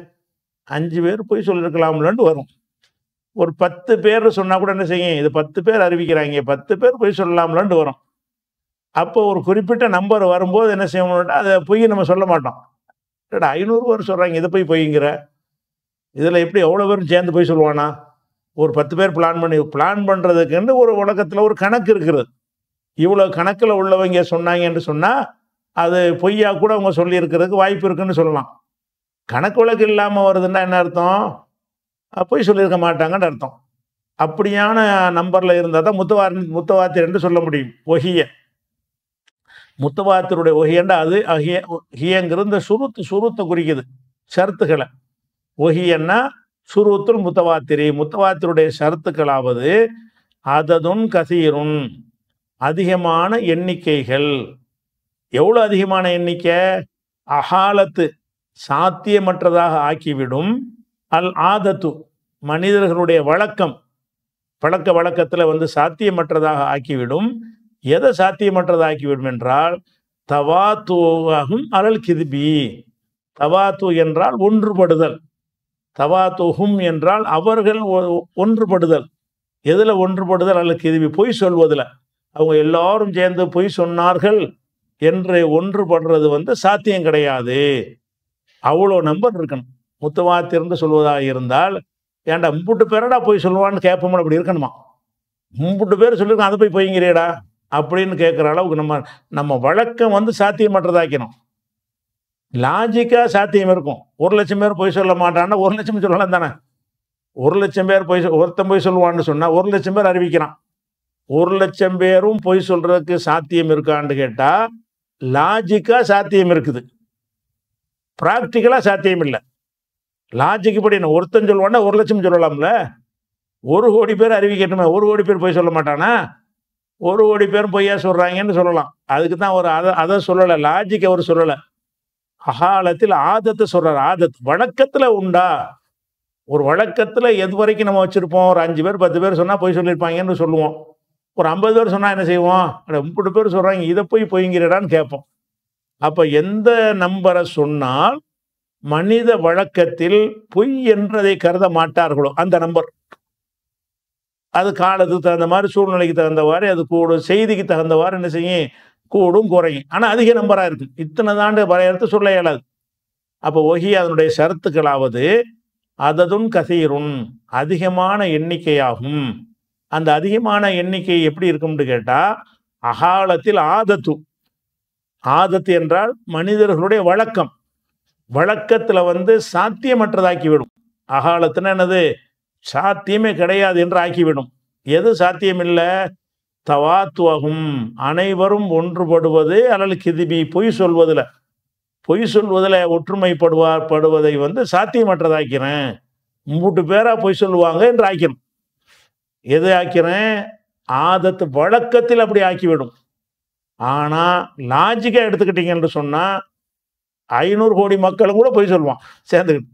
அஞ்சு பேர் பொய் சொல்லியிருக்கலாம்லன்ட்டு வரும் ஒரு பத்து பேர் சொன்னால் கூட என்ன செய்யும் இது பத்து பேர் அறிவிக்கிறாங்க பத்து பேர் பொய் சொல்லலாம்லான்ட்டு வரும் அப்போ ஒரு குறிப்பிட்ட நம்பர் வரும்போது என்ன செய்யணும்னு அதை பொய் நம்ம சொல்ல மாட்டோம் ஏடா ஐநூறு பேர் சொல்கிறாங்க இதை போய் பொய்ங்கிற இதில் எப்படி எவ்வளோ பேரும் சேர்ந்து போய் சொல்லுவானா ஒரு பத்து பேர் பிளான் பண்ணி பிளான் பண்ணுறதுக்குன்னு ஒரு உலகத்தில் ஒரு கணக்கு இருக்கிறது இவ்வளோ கணக்கில் உள்ளவங்க சொன்னாங்கன்னு சொன்னால் அது பொய்யா கூட அவங்க சொல்லியிருக்கிறதுக்கு வாய்ப்பு இருக்குன்னு சொல்லலாம் கணக்கு வழக்கு இல்லாமல் வருதுன்னா என்ன அர்த்தம் போய் சொல்லியிருக்க மாட்டாங்கன்னு அர்த்தம் அப்படியான நம்பரில் இருந்தால் தான் முத்தவா முத்தவாத்தியர் என்று சொல்ல முடியும் ஒஹிய முத்தவாத்தியருடைய ஒஹியண்டா அது அஹிய ஹியங்கிறது இந்த சுருத்து சுருத்தை குறிக்குது சருத்துக்களை ஒஹியன்னா சுருத்தும் முத்தவாத்திரி முத்தவாத்தியருடைய சருத்துக்களாவது அததுன் கசீருன் அதிகமான எண்ணிக்கைகள் எவ்வளோ அதிகமான எண்ணிக்கை அகாலத்து சாத்தியமற்றதாக ஆக்கிவிடும் அல் ஆதத்து மனிதர்களுடைய வழக்கம் பழக்க வழக்கத்தில் வந்து சாத்தியமற்றதாக ஆக்கிவிடும் எதை சாத்தியமற்றதாக்கிவிடும் என்றால் தவாத்துவாகும் அலல் கிதிபி தவாத்து என்றால் ஒன்றுபடுதல் தவாத்துகும் என்றால் அவர்கள் ஒன்றுபடுதல் எதில் ஒன்றுபடுதல் அல்ல கிதிபி பொய் சொல்வதில் அவங்க எல்லாரும் சேர்ந்து பொய் சொன்னார்கள் என்று ஒன்றுபடுறது வந்து சாத்தியம் கிடையாது அவ்வளோ நம்பர் இருக்கணும் முத்தமா திறந்து சொல்வதாக இருந்தால் ஏன்டா முப்பிட்டு பேரடா போய் சொல்லுவான்னு கேட்போம்னு அப்படி இருக்கணுமா முப்பிட்டு பேர் சொல்லியிருக்கோம் அதை போய் போய்ங்கிறியடா அப்படின்னு கேட்குற அளவுக்கு நம்ம நம்ம வழக்கம் வந்து சாத்தியமற்றதாக்கணும் லாஜிக்காக சாத்தியம் இருக்கும் ஒரு லட்சம் பேர் போய் சொல்ல மாட்டான்னா ஒரு லட்சம் சொல்லலாம் தானே ஒரு லட்சம் பேர் போய் ஒருத்தன் போய் சொல்லுவான்னு சொன்னால் ஒரு லட்சம் பேர் அறிவிக்கிறான் ஒரு லட்சம் பேரும் பொய் சொல்கிறதுக்கு சாத்தியம் இருக்கான்னு கேட்டால் லாஜிக்காக சாத்தியம் இருக்குது ப்ராக்டிக்கலாக சாத்தியம் இல்லை லாஜிக் படி என்ன ஒருத்தன் சொல்லுவான்னா ஒரு லட்சம் சொல்லலாம்ல ஒரு கோடி பேர் அறிவிக்கணுமே ஒரு கோடி பேர் போய் சொல்ல மாட்டானா ஒரு கோடி பேரும் பொய்யா சொல்கிறாங்கன்னு சொல்லலாம் அதுக்கு தான் ஒரு அதை அதை சொல்லலை லாஜிக் அவர் சொல்லலை அகாலத்தில் ஆதத்தை சொல்கிறார் ஆதத் வழக்கத்தில் உண்டா ஒரு வழக்கத்தில் எது வரைக்கும் நம்ம வச்சுருப்போம் ஒரு அஞ்சு பேர் பத்து பேர் சொன்னால் போய் சொல்லியிருப்பாங்கன்னு சொல்லுவோம் ஒரு ஐம்பது பேர் சொன்னால் என்ன செய்வோம் முப்பது பேர் சொல்கிறாங்க இதை போய் பொய்ங்கிறடான்னு கேட்போம் அப்போ எந்த நம்பரை சொன்னால் மனித வழக்கத்தில் பொய் என்றதை கருத மாட்டார்களோ அந்த நம்பர் அது காலத்துக்கு தகுந்த மாதிரி சூழ்நிலைக்கு தகுந்தவாறு அது கூடும் செய்திக்கு தகுந்தவாறு என்ன செய்யும் கூடும் குறையும் ஆனால் அதிக நம்பராக இருக்கு இத்தனை தாண்டு வரையறுத்து சொல்ல இயலாது அப்போ ஒகி அதனுடைய சரத்துக்களாவது அததுன் கசீரும் அதிகமான எண்ணிக்கையாகும் அந்த அதிகமான எண்ணிக்கை எப்படி இருக்கும்னு கேட்டால் அகாலத்தில் ஆதத்து ஆதத்து என்றால் மனிதர்களுடைய வழக்கம் வழக்கத்தில் வந்து சாத்தியமற்றதாக்கிவிடும் அகாலத்தின என்னது சாத்தியமே கிடையாது என்று ஆக்கிவிடும் எது சாத்தியமில்லை தவாத்துவகும் அனைவரும் ஒன்றுபடுவது அல்லது கிதிபி பொய் சொல்வதில் பொய் சொல்வதில் ஒற்றுமைப்படுவா படுவதை வந்து சாத்தியமற்றதாக்கிறேன் மூட்டு பேராக பொய் சொல்லுவாங்க என்று ஆக்கணும் எது ஆக்கிறேன் ஆதத்து வழக்கத்தில் அப்படி ஆக்கிவிடும் ஆனால் லாஜிக்காக எடுத்துக்கிட்டீங்கன்னு சொன்னால் ஐநூறு கோடி மக்களும் கூட பொய் சொல்லுவான் சேர்ந்துக்கிட்டு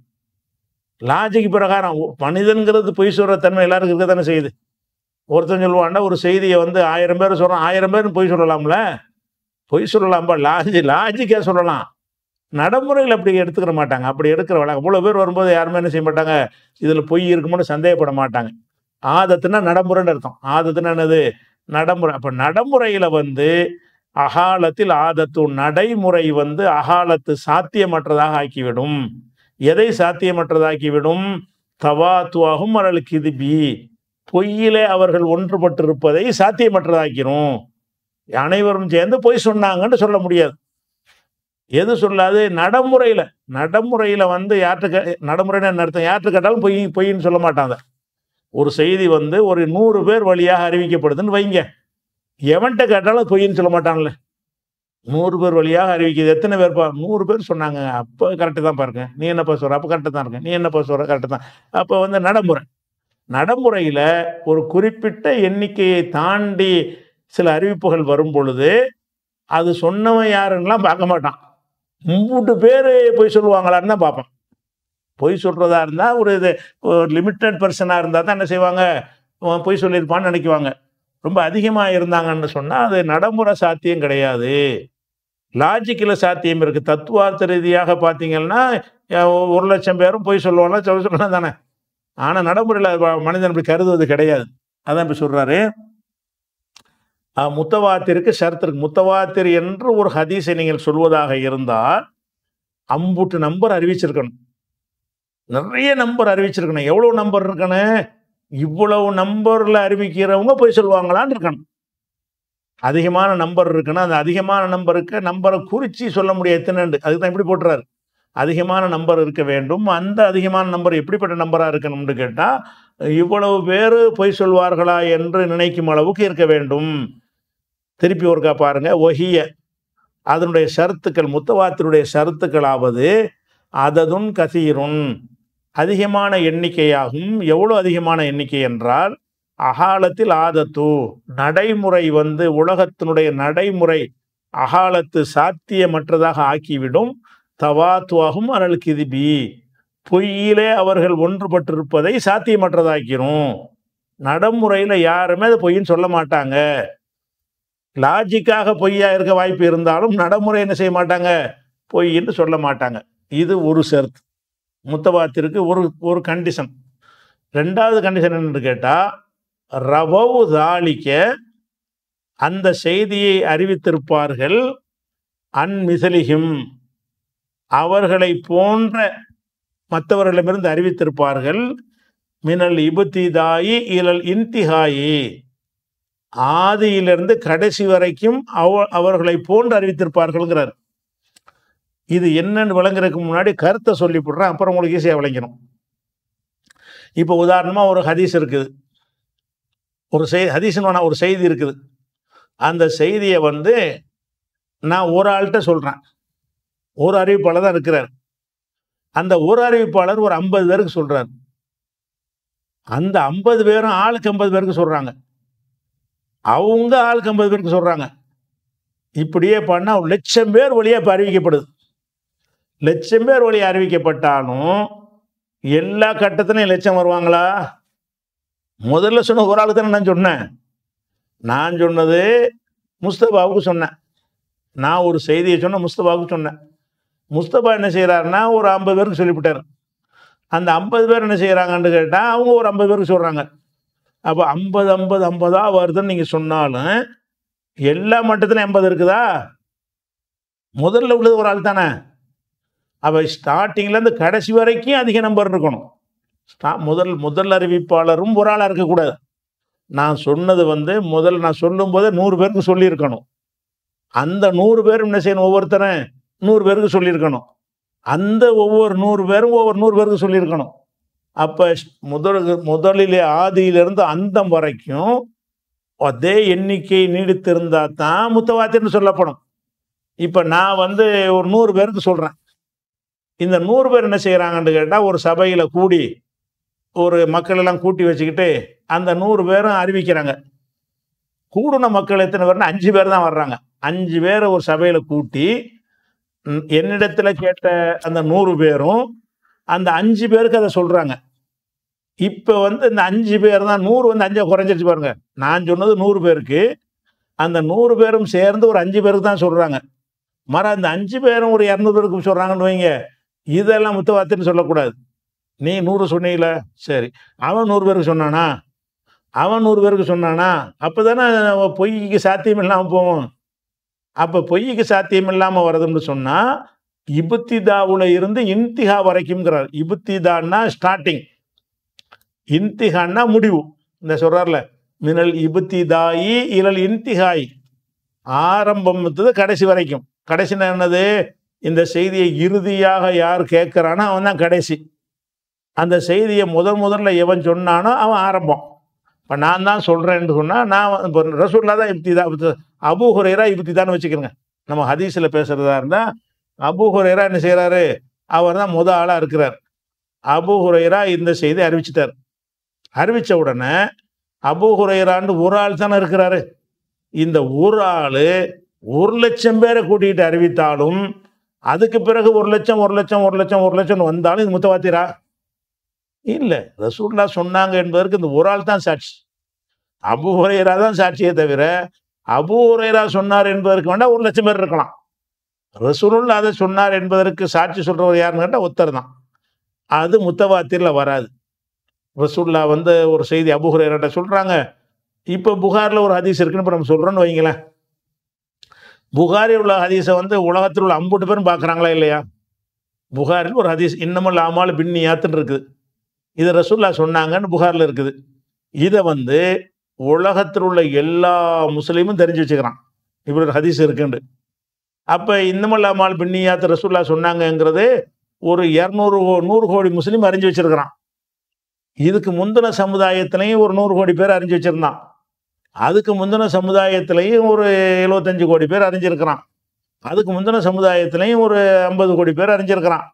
லாஜிக் பிரகாரம் மனிதன்கிறது பொய் சொல்கிற தன்மை எல்லாருக்கும் இருக்க தானே செய்யுது ஒருத்தன் சொல்லுவான்டா ஒரு செய்தியை வந்து ஆயிரம் பேர் சொல்கிறான் ஆயிரம் பேர் பொய் சொல்லலாம்ல பொய் சொல்லலாம்பா லாஜி லாஜிக்காக சொல்லலாம் நடைமுறையில் அப்படி எடுத்துக்கிற மாட்டாங்க அப்படி எடுக்கிற வழக்கம் இவ்வளோ பேர் வரும்போது யாருமே என்ன செய்ய மாட்டாங்க இதில் பொய் இருக்குமோன்னு சந்தேகப்பட மாட்டாங்க ஆதத்துனா நடைமுறைன்னு அர்த்தம் ஆதத்துனா என்னது நடைமுறை அப்போ நடைமுறையில் வந்து அகாலத்தில் ஆதத்து நடைமுறை வந்து அகாலத்து சாத்தியமற்றதாக ஆக்கிவிடும் எதை சாத்தியமற்றதாக்கிவிடும் தவாத்துவாகும் மரல் கிதிபி பொய்யிலே அவர்கள் ஒன்றுபட்டிருப்பதை சாத்தியமற்றதாக்கிறோம் அனைவரும் சேர்ந்து பொய் சொன்னாங்கன்னு சொல்ல முடியாது எது சொல்லாது நடைமுறையில் நடைமுறையில் வந்து யார்கிட்ட நடைமுறைன்னு என்ன யாற்று யார்கிட்ட கேட்டாலும் பொய் பொய்ன்னு சொல்ல மாட்டாங்க ஒரு செய்தி வந்து ஒரு நூறு பேர் வழியாக அறிவிக்கப்படுதுன்னு வைங்க எவன்கிட்ட கேட்டாலும் பொய்ன்னு சொல்ல மாட்டான்ல நூறு பேர் வழியாக அறிவிக்கிறது எத்தனை பேர் பா நூறு பேர் சொன்னாங்க அப்போ கரெக்டு தான் பாருங்க நீ என்னப்பா சொல்கிற அப்போ கரெக்டு தான் இருக்க நீ என்னப்பா சொல்கிற கரெக்டு தான் அப்போ வந்து நடைமுறை நடைமுறையில் ஒரு குறிப்பிட்ட எண்ணிக்கையை தாண்டி சில அறிவிப்புகள் வரும் பொழுது அது சொன்னவன் யாருன்னெலாம் பார்க்க மாட்டான் மூன்று பேர் பொய் சொல்லுவாங்களான்னு தான் பார்ப்பான் பொய் சொல்கிறதா இருந்தால் ஒரு இது லிமிட்டட் பர்சனாக இருந்தால் தான் என்ன செய்வாங்க பொய் சொல்லியிருப்பான்னு நினைக்குவாங்க ரொம்ப அதிகமாக இருந்தாங்கன்னு சொன்னால் அது நடைமுறை சாத்தியம் கிடையாது லாஜிக்கில் சாத்தியம் இருக்குது தத்துவார்த்த ரீதியாக பார்த்தீங்கன்னா ஒரு லட்சம் பேரும் போய் சொல்லுவாங்க சொல்ல சொல்லலாம் தானே ஆனால் நடைமுறையில் மனிதன் இப்படி கருதுவது கிடையாது அதான் இப்படி சொல்கிறாரு முத்தவாத்திற்கு சரத்திற்கு முத்தவாத்திரி என்று ஒரு ஹதீசை நீங்கள் சொல்வதாக இருந்தால் அம்புட்டு நம்பர் அறிவிச்சிருக்கணும் நிறைய நம்பர் அறிவிச்சிருக்கணும் எவ்வளோ நம்பர் இருக்கணும் இவ்வளவு நம்பரில் அறிவிக்கிறவங்க போய் சொல்லுவாங்களான்னு இருக்கணும் அதிகமான நம்பர் இருக்குன்னா அந்த அதிகமான நம்பருக்கு நம்பரை குறித்து சொல்ல முடியாது எத்தனைண்டு அதுக்கு தான் இப்படி போட்டுறாரு அதிகமான நம்பர் இருக்க வேண்டும் அந்த அதிகமான நம்பர் எப்படிப்பட்ட நம்பராக இருக்கணும்னு கேட்டால் இவ்வளவு பேர் பொய் சொல்வார்களா என்று நினைக்கும் அளவுக்கு இருக்க வேண்டும் திருப்பி ஒருக்கா பாருங்க ஒஹிய அதனுடைய சருத்துக்கள் முத்தவாத்தினுடைய சருத்துக்களாவது அததுன் கசீருன் அதிகமான எண்ணிக்கையாகும் எவ்வளோ அதிகமான எண்ணிக்கை என்றால் அகாலத்தில் ஆதத்து நடைமுறை வந்து உலகத்தினுடைய நடைமுறை அகாலத்து சாத்தியமற்றதாக ஆக்கிவிடும் தவாத்துவாகும் அனல் கிதிபி பொய்யிலே அவர்கள் ஒன்றுபட்டிருப்பதை சாத்தியமற்றதாக்கிறோம் நடைமுறையில் யாருமே அது பொய்ன்னு சொல்ல மாட்டாங்க லாஜிக்காக பொய்யா இருக்க வாய்ப்பு இருந்தாலும் நடைமுறை என்ன செய்ய மாட்டாங்க பொய்ன்னு சொல்ல மாட்டாங்க இது ஒரு சேர்த்து முத்தபாத்திற்கு ஒரு ஒரு கண்டிஷன் ரெண்டாவது கண்டிஷன் என்னென்னு கேட்டால் ரவவு தாளிக்க அந்த செய்தியை அறிவித்திருப்பார்கள் அன்மிசலிகிம் அவர்களை போன்ற மற்றவர்களிடமிருந்து அறிவித்திருப்பார்கள் மினல் இபுத்திதாயி இலல் இன்திஹாயி ஆதியிலிருந்து கடைசி வரைக்கும் அவ அவர்களை போன்று அறிவித்திருப்பார்கள்ங்கிறார் இது என்னன்னு விளங்குறதுக்கு முன்னாடி கருத்தை சொல்லிவிடுறேன் அப்புறம் உங்களுக்கு ஈஸியாக விளங்கிடும் இப்போ உதாரணமாக ஒரு ஹதீஸ் இருக்குது ஒரு செய் ஹதீஸ்னு ஒரு செய்தி இருக்குது அந்த செய்தியை வந்து நான் ஒரு ஆள்கிட்ட சொல்கிறேன் ஒரு அறிவிப்பாளர் தான் இருக்கிறார் அந்த ஒரு அறிவிப்பாளர் ஒரு ஐம்பது பேருக்கு சொல்கிறார் அந்த ஐம்பது பேரும் ஆளுக்கு ஐம்பது பேருக்கு சொல்கிறாங்க அவங்க ஆளுக்கு ஐம்பது பேருக்கு சொல்கிறாங்க இப்படியே பண்ணால் ஒரு லட்சம் பேர் வழியாக இப்போ அறிவிக்கப்படுது லட்சம் பேர் வழி அறிவிக்கப்பட்டாலும் எல்லா கட்டத்திலையும் லட்சம் வருவாங்களா முதல்ல சொன்ன ஒரு ஆளுக்கு தானே நான் சொன்னேன் நான் சொன்னது முஸ்தபாவுக்கு சொன்னேன் நான் ஒரு செய்தியை சொன்னேன் முஸ்தபாவுக்கு சொன்னேன் முஸ்தபா என்ன செய்கிறாருன்னா ஒரு ஐம்பது பேருக்கு சொல்லிவிட்டார் அந்த ஐம்பது பேர் என்ன செய்கிறாங்கன்னு கேட்டால் அவங்க ஒரு ஐம்பது பேருக்கு சொல்கிறாங்க அப்போ ஐம்பது ஐம்பது ஐம்பதாக வருதுன்னு நீங்கள் சொன்னாலும் எல்லா மட்டத்திலும் எண்பது இருக்குதா முதல்ல உள்ளது ஒரு ஆள் தானே அப்போ ஸ்டார்டிங்லேருந்து கடைசி வரைக்கும் அதிக நம்பர் இருக்கணும் ஸ்டா முதல் முதல் அறிவிப்பாளரும் ஒரு ஆளாக இருக்கக்கூடாது நான் சொன்னது வந்து முதல் நான் போதே நூறு பேருக்கு சொல்லியிருக்கணும் அந்த நூறு பேரும் என்ன செய்யணும் ஒவ்வொருத்தரும் நூறு பேருக்கு சொல்லியிருக்கணும் அந்த ஒவ்வொரு நூறு பேரும் ஒவ்வொரு நூறு பேருக்கு சொல்லியிருக்கணும் அப்போ முதல் முதலிலே ஆதியிலிருந்து அந்தம் வரைக்கும் அதே எண்ணிக்கை நீடித்திருந்தால் தான் முத்தவாத்தின்னு சொல்லப்படும் இப்போ நான் வந்து ஒரு நூறு பேருக்கு சொல்கிறேன் இந்த நூறு பேர் என்ன செய்கிறாங்கன்னு கேட்டால் ஒரு சபையில் கூடி ஒரு மக்கள் எல்லாம் கூட்டி வச்சுக்கிட்டு அந்த நூறு பேரும் அறிவிக்கிறாங்க கூடின மக்கள் எத்தனை பேர்னா அஞ்சு பேர் தான் வர்றாங்க அஞ்சு பேரை ஒரு சபையில் கூட்டி என்னிடத்தில் கேட்ட அந்த நூறு பேரும் அந்த அஞ்சு பேருக்கு அதை சொல்கிறாங்க இப்போ வந்து இந்த அஞ்சு பேர் தான் நூறு வந்து அஞ்சை குறைஞ்சிருச்சு பாருங்க நான் சொன்னது நூறு பேருக்கு அந்த நூறு பேரும் சேர்ந்து ஒரு அஞ்சு பேருக்கு தான் சொல்கிறாங்க மற அந்த அஞ்சு பேரும் ஒரு இரநூறு பேருக்கு சொல்கிறாங்கன்னு வைங்க இதெல்லாம் முத்தவாத்தின்னு சொல்லக்கூடாது நீ நூறு சொன்னீங்கள சரி அவன் நூறு பேருக்கு சொன்னானா அவன் நூறு பேருக்கு சொன்னானா அப்போ தானே பொய்க்கு சாத்தியம் இல்லாமல் போவோம் அப்போ பொய்க்கு சாத்தியம் இல்லாமல் வர்றதுன்னு சொன்னால் இபுத்திதாவில் இருந்து இன்திஹா வரைக்கும்ங்கிறார் இபுத்திதான்னா ஸ்டார்டிங் இன்திஹான்னா முடிவு இந்த சொல்கிறார்ல மினல் இபுத்திதாயி இழல் இன்திஹாய் ஆரம்பம் கடைசி வரைக்கும் கடைசினா என்னது இந்த செய்தியை இறுதியாக யார் கேட்குறானோ அவன் தான் கடைசி அந்த செய்தியை முதல் முதல்ல எவன் சொன்னானோ அவன் ஆரம்பம் இப்போ நான் தான் சொல்கிறேன்னு சொன்னால் நான் இப்போ ரசூல்லா தான் இப்படி தான் அபு ஹுரேரா இப்படி தான் வச்சுக்கிறேங்க நம்ம ஹதீஸில் பேசுகிறதா இருந்தால் அபு ஹுரேரா என்ன செய்கிறாரு அவர் தான் முத ஆளாக இருக்கிறார் அபு ஹுரேரா இந்த செய்தி அறிவிச்சிட்டார் அறிவித்த உடனே அபு ஹுரேரான்னு ஒரு ஆள் தானே இருக்கிறாரு இந்த ஒரு ஆள் ஒரு லட்சம் பேரை கூட்டிகிட்டு அறிவித்தாலும் அதுக்கு பிறகு ஒரு லட்சம் ஒரு லட்சம் ஒரு லட்சம் ஒரு லட்சம் வந்தாலும் இது முத்தவாத்திரா இல்லை ரசூல்லா சொன்னாங்க என்பதற்கு இந்த ஒரு ஆள் தான் சாட்சி அபு உரையரா தான் சாட்சியே தவிர அபு உரையரா சொன்னார் என்பதற்கு வேண்டாம் ஒரு லட்சம் பேர் இருக்கலாம் ரசூலுல்லா அதை சொன்னார் என்பதற்கு சாட்சி சொல்கிறவர் யாருன்னு கேட்டால் ஒத்தர் தான் அது முத்தவாத்திரில் வராது ரசூல்லா வந்து ஒரு செய்தி அபு அபுஹுரேராட்ட சொல்கிறாங்க இப்போ புகாரில் ஒரு ஹதீஸ் இருக்குன்னு இப்போ நம்ம சொல்கிறோன்னு வைங்களேன் புகாரி உள்ள ஹதீஸை வந்து உலகத்தில் உள்ள அம்புட்டு பேரும் பார்க்குறாங்களா இல்லையா புகாரில் ஒரு ஹதீஸ் இன்னமும் லாமால் பின்னி யாத்துன்னு இருக்குது இதை ரசூல்லா சொன்னாங்கன்னு புகாரில் இருக்குது இதை வந்து உலகத்தில் உள்ள எல்லா முஸ்லீமும் தெரிஞ்சு வச்சுக்கிறான் இப்படி ஒரு ஹதீஸ் இருக்குண்டு அப்போ இன்னமும் இன்னமல்லாமால் பின்னியாத்து ரசூல்லா சொன்னாங்கங்கிறது ஒரு இரநூறு நூறு கோடி முஸ்லீம் அறிஞ்சு வச்சுருக்கிறான் இதுக்கு முந்தின சமுதாயத்திலையும் ஒரு நூறு கோடி பேர் அறிஞ்சு வச்சுருந்தான் அதுக்கு முந்தின சமுதாயத்திலையும் ஒரு எழுபத்தஞ்சு கோடி பேர் அறிஞ்சிருக்கிறான் அதுக்கு முந்தின சமுதாயத்திலையும் ஒரு ஐம்பது கோடி பேர் அறிஞ்சிருக்கிறான்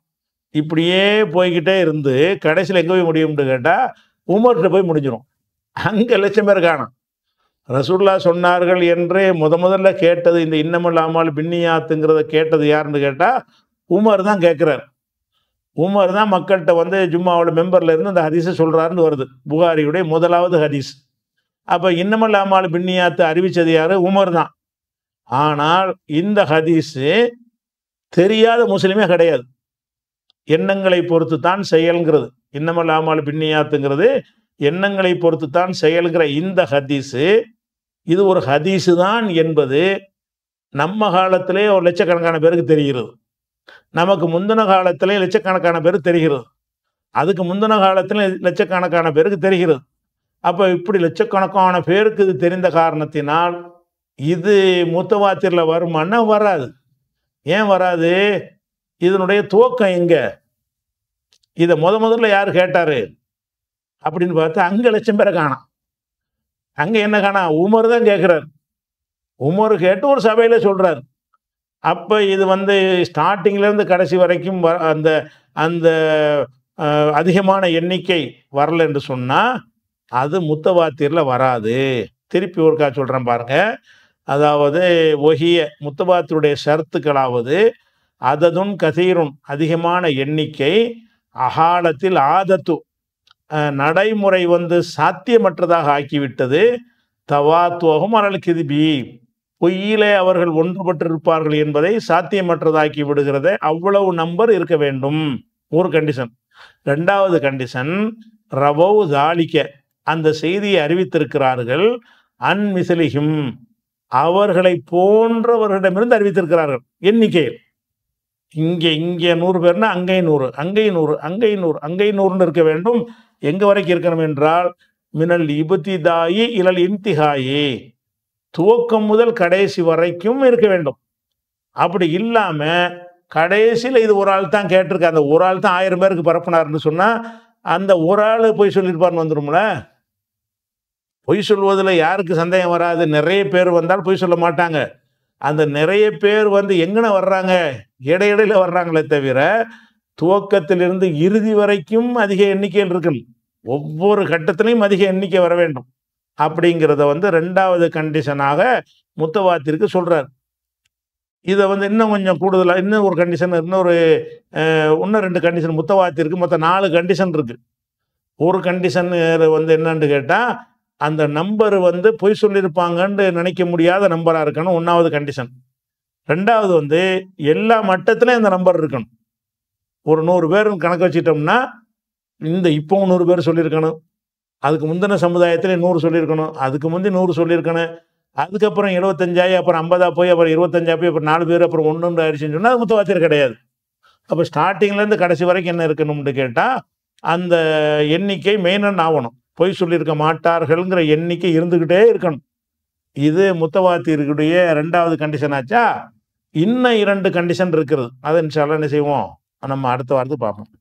இப்படியே போய்கிட்டே இருந்து கடைசியில் எங்கே போய் முடியும்னு கேட்டால் உமர்கிட்ட போய் முடிஞ்சிடும் அங்கே லட்சம் பேர் காணும் ரசூல்லா சொன்னார்கள் என்று முத முதல்ல கேட்டது இந்த இன்னமில்லாமல் பின்னியாத்துங்கிறத கேட்டது யாருன்னு கேட்டால் உமர் தான் கேட்குறார் உமர் தான் மக்கள்கிட்ட வந்து ஜும்மாவோட மெம்பர்லேருந்து அந்த ஹதீஸை சொல்கிறாருன்னு வருது புகாரியுடைய முதலாவது ஹதீஸ் அப்போ இன்னமல் பின்னியாத்து அறிவிச்சது அறிவித்தது யார் உமர் தான் ஆனால் இந்த ஹதீஸு தெரியாத முஸ்லீமே கிடையாது எண்ணங்களை பொறுத்து தான் செயல்ங்கிறது இன்னமல் பின்னியாத்துங்கிறது எண்ணங்களை பொறுத்து தான் செயல்கிற இந்த ஹதீஸு இது ஒரு ஹதீஸு தான் என்பது நம்ம காலத்திலே ஒரு லட்சக்கணக்கான பேருக்கு தெரிகிறது நமக்கு முந்தின காலத்திலே லட்சக்கணக்கான பேருக்கு தெரிகிறது அதுக்கு முந்தின காலத்திலே லட்சக்கணக்கான பேருக்கு தெரிகிறது அப்போ இப்படி லட்சக்கணக்கான பேருக்கு இது தெரிந்த காரணத்தினால் இது மூத்தவாத்திரில் வருமானா வராது ஏன் வராது இதனுடைய துவக்கம் எங்கே இதை முத முதல்ல யார் கேட்டார் அப்படின்னு பார்த்தா அங்கே லட்சம் பேரை காணாம் அங்கே என்ன காணா உமர் தான் கேட்குறாரு உமர் கேட்டு ஒரு சபையில் சொல்கிறார் அப்போ இது வந்து ஸ்டார்டிங்லேருந்து கடைசி வரைக்கும் வ அந்த அந்த அதிகமான எண்ணிக்கை வரலை என்று சொன்னால் அது முத்தவாத்திரில் வராது திருப்பி ஒருக்கா சொல்கிறேன் பாருங்கள் அதாவது ஒகிய முத்தபாத்தியுடைய ஷரத்துக்களாவது அததுன் கசீரும் அதிகமான எண்ணிக்கை அகாலத்தில் ஆதத்து நடைமுறை வந்து சாத்தியமற்றதாக ஆக்கிவிட்டது தவாத்துவகம் அனல் கிதிபி பொய்யிலே அவர்கள் ஒன்றுபட்டிருப்பார்கள் என்பதை சாத்தியமற்றதாக்கி விடுகிறத அவ்வளவு நம்பர் இருக்க வேண்டும் ஒரு கண்டிஷன் ரெண்டாவது கண்டிஷன் ரவௌ தாலிக்க அந்த செய்தியை அறிவித்திருக்கிறார்கள் அன்மிசலிகும் அவர்களை போன்றவர்களிடமிருந்து அறிவித்திருக்கிறார்கள் எண்ணிக்கையில் இங்கே இங்கே நூறு பேர்னா அங்கே நூறு அங்கே நூறு அங்கே நூறு அங்கே நூறுன்னு இருக்க வேண்டும் எங்கே வரைக்கும் இருக்கணும் என்றால் மினல் தாயி இலல் இன்திஹாயி துவக்கம் முதல் கடைசி வரைக்கும் இருக்க வேண்டும் அப்படி இல்லாமல் கடைசியில் இது ஒரு ஆள் தான் கேட்டிருக்க அந்த ஒரு ஆள் தான் ஆயிரம் பேருக்கு பரப்புனாருன்னு சொன்னால் அந்த ஒரு ஆள் போய் சொல்லியிருப்பார்னு வந்துடும்ல பொய் சொல்வதில் யாருக்கு சந்தேகம் வராது நிறைய பேர் வந்தால் பொய் சொல்ல மாட்டாங்க அந்த நிறைய பேர் வந்து எங்கன வர்றாங்க இடையிடையில் வர்றாங்களே தவிர துவக்கத்திலிருந்து இறுதி வரைக்கும் அதிக எண்ணிக்கையில் இருக்கும் ஒவ்வொரு கட்டத்திலையும் அதிக எண்ணிக்கை வர வேண்டும் அப்படிங்கிறத வந்து ரெண்டாவது கண்டிஷனாக முத்தவாத்திற்கு சொல்கிறார் இதை வந்து இன்னும் கொஞ்சம் கூடுதலாக இன்னும் ஒரு கண்டிஷன் இன்னொரு இன்னும் ரெண்டு கண்டிஷன் முத்தவாத்திற்கு மொத்தம் நாலு கண்டிஷன் இருக்குது ஒரு கண்டிஷன் வந்து என்னன்னு கேட்டால் அந்த நம்பர் வந்து பொய் சொல்லியிருப்பாங்கன்னு நினைக்க முடியாத நம்பராக இருக்கணும் ஒன்றாவது கண்டிஷன் ரெண்டாவது வந்து எல்லா மட்டத்திலையும் இந்த நம்பர் இருக்கணும் ஒரு நூறு பேர் கணக்கு வச்சிட்டோம்னா இந்த இப்போவும் நூறு பேர் சொல்லியிருக்கணும் அதுக்கு முந்தின சமுதாயத்தில் நூறு சொல்லியிருக்கணும் அதுக்கு முந்தி நூறு சொல்லியிருக்கணும் அதுக்கப்புறம் எழுபத்தஞ்சாயி அப்புறம் ஐம்பதா போய் அப்புறம் இருபத்தஞ்சா போய் அப்புறம் நாலு பேர் அப்புறம் ஒன்று ஆயிடுச்சுன்னு சொன்னால் அது முத்தவாத்தியர் கிடையாது அப்போ ஸ்டார்டிங்லேருந்து கடைசி வரைக்கும் என்ன இருக்கணும்னு கேட்டால் அந்த எண்ணிக்கை மெயினன் ஆகணும் பொய் சொல்லியிருக்க மாட்டார்கள்ங்கிற எண்ணிக்கை இருந்துக்கிட்டே இருக்கணும் இது முத்தவாத்தியருக்குடைய ரெண்டாவது கண்டிஷன் ஆச்சா இன்னும் இரண்டு கண்டிஷன் இருக்கிறது அதை என்ன செய்வோம் நம்ம அடுத்த வாரத்துக்கு பார்ப்போம்